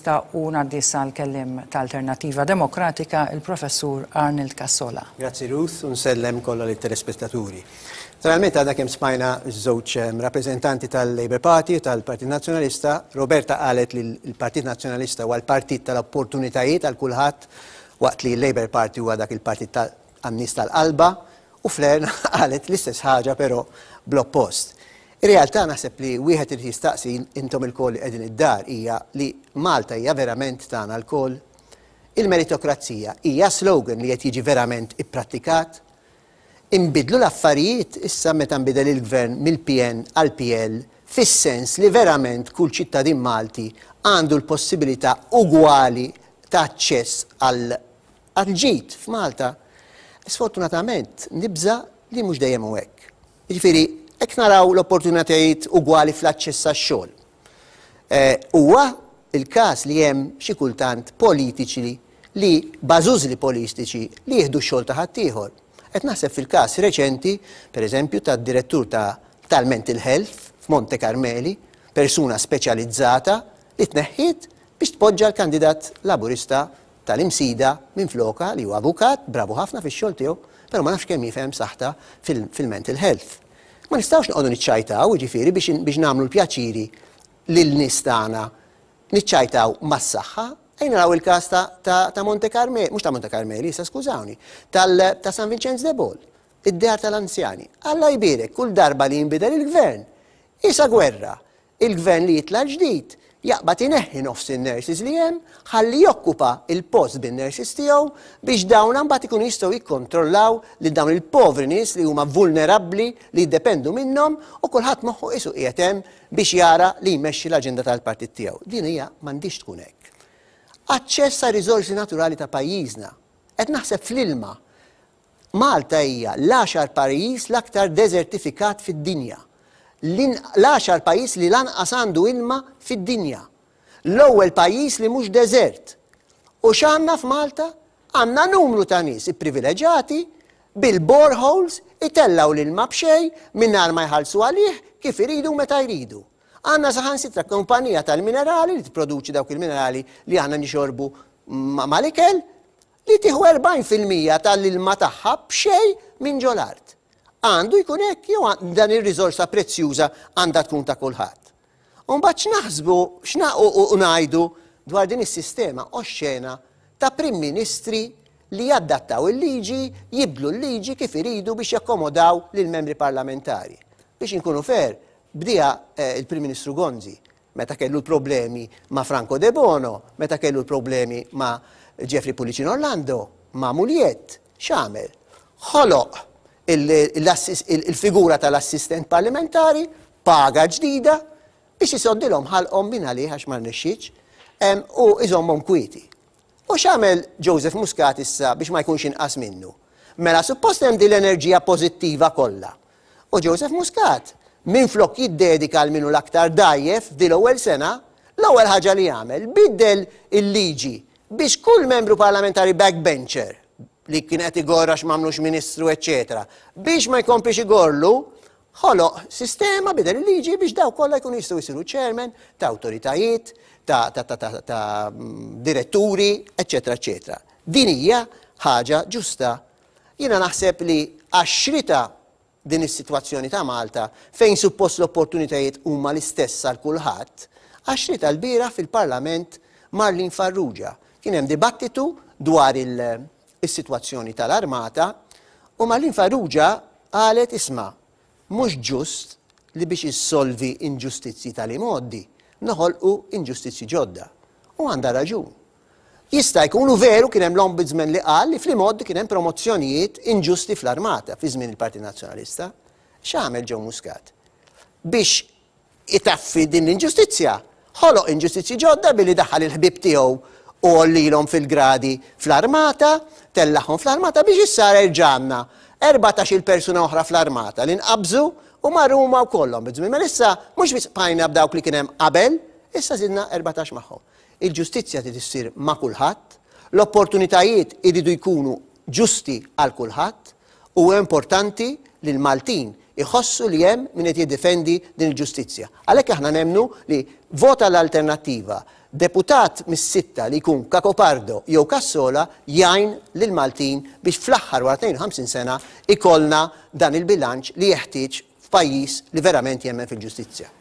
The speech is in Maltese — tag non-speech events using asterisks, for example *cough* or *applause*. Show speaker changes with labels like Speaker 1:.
Speaker 1: Ta' una disa l-kellim ta' Alternativa Demokratika il-professur Arnold Cassola. Grazie Ruth, un sellem kolla li telespettaturi. Naturalment għadha kemm smajna żewġ ehm, rappreżentanti tal-Labor Party u tal-Partit Nazzjonalista, Roberta qalet li l-Partit Nazzjonalista u l-partit tal-opportunitajiet għal kulħadd waqt li l-Labor Party huwa dak il-partit tal amnista tal alba u Fler *laughs* qalet l-istess ħaġa però bl post. Ir-realtà naħseb li wieħed irid jistaqsi intom il-koll qegħdin id-dar hija li Malta hija verament tagħna l-koll. Il-meritokrazija hija slogan li qed jiġi verament ipprattikat. Imbidlu l-affarijiet issa meta nbidel il-gvern mill-PN għal PL fis-sens li verament kull ċittadin Malti għandu l-possibilità ugwali ta' aċċess għal ġid f'Malta. Sfortunatament nibża li mhux dejjem hekk. Jiġifieri ek naraw l-opportunitajiet ugwali fl-aċċess għax-xogħol. Eh, huwa il-każ li hemm xi kultant politiċi li li politiċi li jieħdu x-xogħol ta' ħaddieħor. Qed naħseb fil-każ reċenti, pereżempju, tad-direttur ta' tal-Mental Health f'Monte Carmeli, persuna speċjalizzata li tneħħiet biex tpoġġa l-kandidat laburista tal-imsida minn floka li huwa avukat, bravu ħafna fix-xogħol tiegħu, però ma nafx kemm jifhem saħta fil-mental health ma nistawx nqogħdu niċċajtaw, jiġifieri biex nagħmlu l-pjaċiri lil nistana tagħna niċċajtaw mas-saħħa, raw il-kas ta' Monte Carmel, mux ta' Monte Carmel, jisa skużawni, ta' San Vincenzo de Bol, id-dar tal-anzjani. Alla jibirek, kull darba li jimbidel il-gvern, jisa gwerra, il-gvern li jitla ġdid, jaqbat ineħħi nofs il-nurses li jem, ħalli jokkupa il-post bin-nurses tiegħu biex dawn mbagħad ikun jistgħu jikkontrollaw li dawn il-povri nies li huma vulnerabbli li jiddependu minnhom u kulħadd moħħu jisu jietem hemm biex jara li jmexxi l-aġenda tal-partit tiegħu. Din hija m'għandix tkun hekk. Aċċess għal riżorsi naturali ta' pajjiżna. Qed naħseb fl-ilma. Malta hija l għaxar pajjiż l-aktar deżertifikat fid-dinja l axar pajis li lanqas għandu ilma fid-dinja. L-ewwel pajis li mhux deżert. U x'għandna f'Malta? Għandna numru ta' nies ipprivileġġjati bil-boreholes itellaw l-ilma b'xej minnar ma jħallsu għalih kif iridu meta jridu. Għanna saħan sitra kumpanija tal-minerali li tipproduċi dawk il-minerali li għanna nixorbu Malikel, li tiħu 40% tal-ilma tagħha b'xej minn ġolart għandu jkun hekk jew dan ir-riżorsa prezzjuża għandha tkun ta' kulħadd. Mbagħad x'naħsbu x'naqgħu u ngħidu dwar din is-sistema ux-xena ta' prim ministri li jaddattaw il-liġi, jiblu l-liġi kif iridu biex jakkomodaw lill-membri parlamentari. Biex inkunu fer, bdija eh, il-Prim Ministru Gonzi, meta kellu problemi ma' Franco De Bono, meta kellu problemi ma' Jeffrey Pulicino Orlando, ma' Muliet, xamel, ħoloq il-figura tal-assistent parlamentari, paga ġdida, biex ħal ħalqhom min li ħax ma rnexxitx, u iżommhom kwieti. U xamel Joseph Muscat issa biex ma jkunx inqas minnu? Mela suppost hemm din l-enerġija pożittiva kollha. U Joseph Muscat minn flok jiddedika għal minu l-aktar dajjef di l-ewwel sena, l-ewwel ħaġa li jagħmel biddel il-liġi biex kull membru parlamentari backbencher li kien qed igorra x'mamlux ministru, eċetera. Biex ma jkomplix igorlu, ħoloq sistema bidel il-liġi biex daw kollha jkun jistgħu jsiru chairman ta' awtoritajiet, ta' diretturi, etc. eċetera. Din hija ħaġa ġusta. Jiena naħseb li għaxrita din is-sitwazzjoni ta' Malta fejn suppost l-opportunitajiet huma l-istess għal kulħadd, għaxrita l-bira fil-Parlament Marlin Farrugia. Kien hemm dibattitu dwar il- is-sitwazzjoni tal-armata u Malin Farrugia qalet isma' mhux ġust li biex jissolvi inġustizji tal-imoddi, noħolqu inġustizji ġodda. U għanda raġun. Jista' jkunu veru kien hemm l-ombudsman li qal li fl-imoddi kien hemm promozzjonijiet inġusti fl-armata fi żmien il parti Nazzjonalista. X'għamel ġew Muscat? Biex itaffi din l-inġustizzja, ħoloq inġustizji ġodda billi daħal il-ħbib tiegħu u għollilhom fil-gradi fl-armata, tellaħħom fl-armata biex issara ġanna 14 il persuna oħra fl-armata li nqabżu u marruma u kollom. Bizmi, Ma issa mhux biss pajna b'dawk kien hemm qabel, issa zidna 14 magħhom. Il-ġustizzja ti tissir ma' kulħadd, l-opportunitajiet iridu jkunu ġusti għal kulħadd u importanti li l-Maltin iħossu li hemm min qed jiddefendi din il-ġustizzja. Għalhekk aħna nemnu li vota l-alternattiva deputat mis-sitta li jkun kakopardo jew kassola jajn lil Maltin biex fl-aħħar wara 52 sena ikollna dan il-bilanċ li jeħtieġ f'pajjiż li verament jemmen fil-ġustizzja.